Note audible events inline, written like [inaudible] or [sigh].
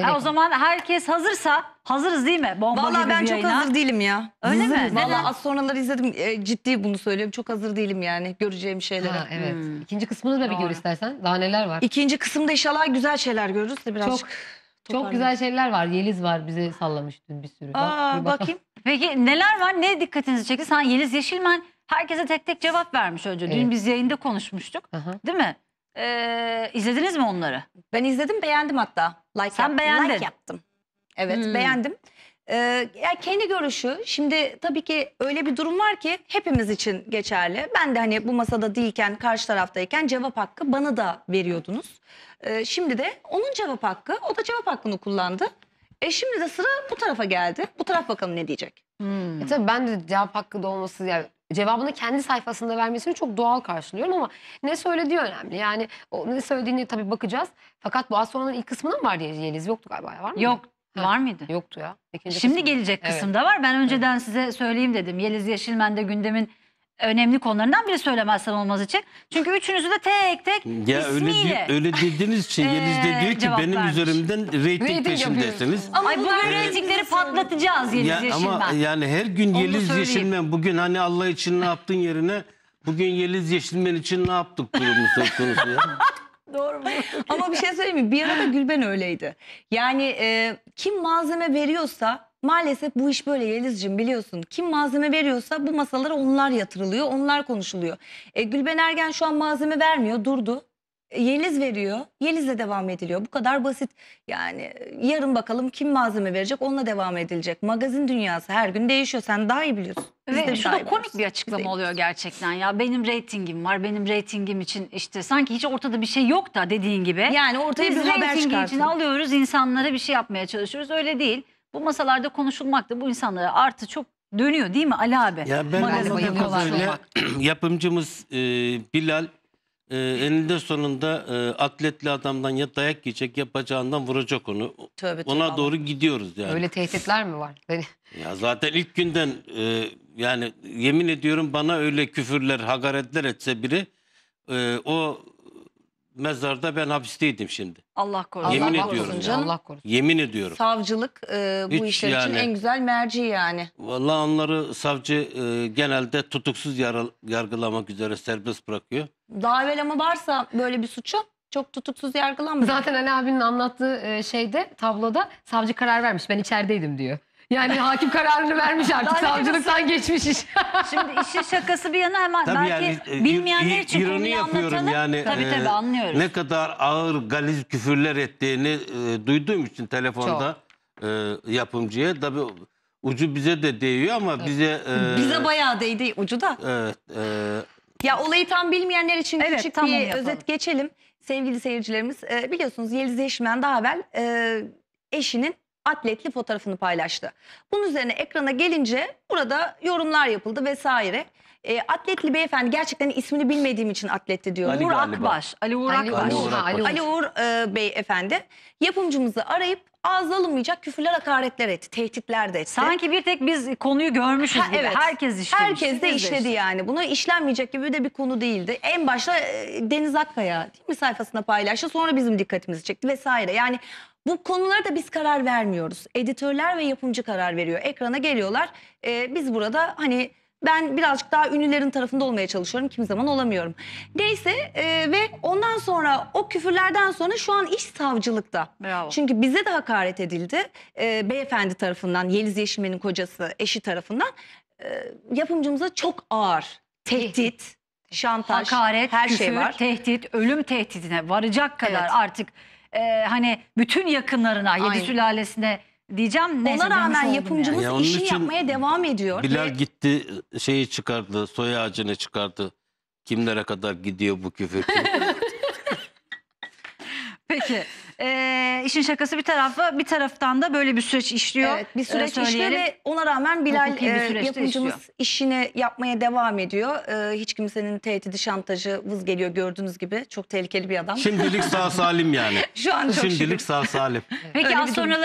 Ha, o zaman herkes hazırsa hazırız değil mi? Bomba Valla ben çok yayına. hazır değilim ya. Öyle mi? Valla az sonraları izledim. E, ciddi bunu söylüyorum. Çok hazır değilim yani göreceğim şeylere. Ha, evet. Hmm. İkinci kısmını da bir Doğru. gör istersen. Daha neler var? İkinci kısımda inşallah güzel şeyler görürüz de birazcık. Çok, çok güzel şeyler var. Yeliz var bize sallamış dün bir sürü. Aa, Bak, bir bakayım. Peki neler var? Ne dikkatinizi çekti? Sen Yeliz Yeşilmen herkese tek tek cevap vermiş önce. Dün evet. biz yayında konuşmuştuk. Aha. Değil mi? Ee, izlediniz mi onları? Ben izledim beğendim hatta. Like Sen yap- beğendin. Like yaptım. Evet Hmm. beğendim. Ee, yani kendi görüşü şimdi tabii ki öyle bir durum var ki hepimiz için geçerli. Ben de hani bu masada değilken karşı taraftayken cevap hakkı bana da veriyordunuz. Ee, şimdi de onun cevap hakkı o da cevap hakkını kullandı. E şimdi de sıra bu tarafa geldi. Bu taraf bakalım ne diyecek. Hmm. E tabii ben de cevap hakkı da olması yani cevabını kendi sayfasında vermesini çok doğal karşılıyorum ama ne söylediği önemli. Yani o ne söylediğini tabii bakacağız. Fakat bu az sonranın ilk kısmında mı var diye Yeliz? Yoktu galiba. Var mı? Yok. Ha, var mıydı? Yoktu ya. İkinci Şimdi kısmı. gelecek evet. var. Ben önceden evet. size söyleyeyim dedim. Yeliz Yeşilmen de gündemin önemli konularından biri söylemezsen olmaz için. Çünkü üçünüzü de tek tek ya öyle, ismiyle. di- öyle dediğiniz için [laughs] Yeliz de diyor ee, ki benim üzerimden reyting Reyting Ama Ay bu bunlar- ee, reytingleri patlatacağız Yeliz Ya, ama yani her gün da Yeliz Yeşilmen bugün hani Allah için ne yaptın yerine bugün Yeliz Yeşilmen için ne yaptık durumu söz konusu ya. [laughs] Doğru mu? Ama bir şey söyleyeyim mi? Bir arada Gülben öyleydi. Yani e, kim malzeme veriyorsa Maalesef bu iş böyle Yeliz'cim biliyorsun. Kim malzeme veriyorsa bu masalara onlar yatırılıyor, onlar konuşuluyor. E, Gülben Ergen şu an malzeme vermiyor, durdu. E, Yeliz veriyor, Yeliz'le devam ediliyor. Bu kadar basit. Yani e, yarın bakalım kim malzeme verecek, onunla devam edilecek. Magazin dünyası her gün değişiyor, sen daha iyi biliyorsun. Biz de şu da komik bir açıklama iyi oluyor gerçekten ya. Benim reytingim var. Benim reytingim için işte sanki hiç ortada bir şey yok da dediğin gibi. Yani ortaya Biz bir haber reytingi için alıyoruz insanlara bir şey yapmaya çalışıyoruz. Öyle değil. Bu masalarda konuşulmakta bu insanlara artı çok dönüyor değil mi Ali abi? Ya ben Maalesef [clears throat] yapımcımız e, Bilal e, eninde sonunda e, atletli adamdan ya dayak yiyecek ya bacağından vuracak onu. Tövbe tövbe Ona Allah. doğru gidiyoruz yani. Öyle tehditler mi var? Ya zaten ilk günden e, yani yemin ediyorum bana öyle küfürler, hagaretler etse biri e, o mezarda ben hapisteydim şimdi. Allah korusun. Yemin Allah ediyorum. korusun canım. Allah korusun. Yemin ediyorum. Savcılık e, bu Hiç işler için en güzel merci yani. Vallahi onları savcı e, genelde tutuksuz yara- yargılamak üzere serbest bırakıyor. Daha ama varsa böyle bir suçu çok tutuksuz yargılanmıyor. Zaten Ali abinin anlattığı e, şeyde tabloda savcı karar vermiş ben içerideydim diyor. Yani hakim kararını vermiş artık. Savcılıktan geçmiş iş. [laughs] Şimdi işin şakası bir yana hemen Tabii belki yani, e, bilmeyenler için ironi konuyu anlatalım. yani. Tabii e, tabii anlıyoruz. Ne kadar ağır galiz küfürler ettiğini e, duyduğum için telefonda e, yapımcıya. Tabii ucu bize de değiyor ama bize... E, Bize bayağı değdi ucu da. Evet. E, Ya olayı tam bilmeyenler için Evet, küçük tamam bir özet geçelim. Sevgili seyircilerimiz e, biliyorsunuz Yeliz Yeşmen daha evvel e, eşinin atletli fotoğrafını paylaştı. Bunun üzerine ekrana gelince burada yorumlar yapıldı vesaire. E, atletli beyefendi gerçekten ismini bilmediğim için atletli diyor. Ali Uğur galiba. Akbaş. Ali Uğur Ali Akbaş. Uğur. Ha, Ali Uğur. Ali Uğur e, beyefendi yapımcımızı arayıp ağız alınmayacak küfürler, hakaretler etti, tehditler de etti. Sanki bir tek biz konuyu görmüşüz gibi. evet. Herkes işlemiş. Herkes de işledi yani. Bunu işlenmeyecek gibi de bir konu değildi. En başta e, Deniz Akkaya değil mi sayfasına paylaştı. Sonra bizim dikkatimizi çekti vesaire. Yani bu konulara da biz karar vermiyoruz. Editörler ve yapımcı karar veriyor. Ekrana geliyorlar. E, biz burada hani ben birazcık daha ünlülerin tarafında olmaya çalışıyorum. Kimi zaman olamıyorum. Neyse e, ve ondan sonra o küfürlerden sonra şu an iş savcılıkta. Bravo. Çünkü bize de hakaret edildi. E, beyefendi tarafından, Yeliz Yeşilmen'in kocası, eşi tarafından. E, yapımcımıza çok ağır tehdit, şantaj, Hakaret, her şey küfür, şey var. tehdit, ölüm tehdidine varacak kadar Evet. artık e, hani bütün yakınlarına, yedi Aynen. sülalesine Diyeceğim ne? Ona şey rağmen yapımcımız yani. işini için yapmaya devam ediyor. Bilal Ve- gitti şeyi çıkardı, soy ağacını çıkardı. Kimlere kadar gidiyor bu küfür? [laughs] Peki. Ee, işin şakası bir tarafa, bir taraftan da böyle bir süreç işliyor. Evet, bir Ee, süreç işliyor söyleyelim. ve ona rağmen Bilal e, yapımcımız işliyor. işini yapmaya devam ediyor. E, hiç kimsenin tehdidi, şantajı vız geliyor gördüğünüz gibi. Çok tehlikeli bir adam. Şimdilik sağ salim yani. [laughs] Şu an çok şükür. Şimdilik sağ salim. Peki Öyle az sonra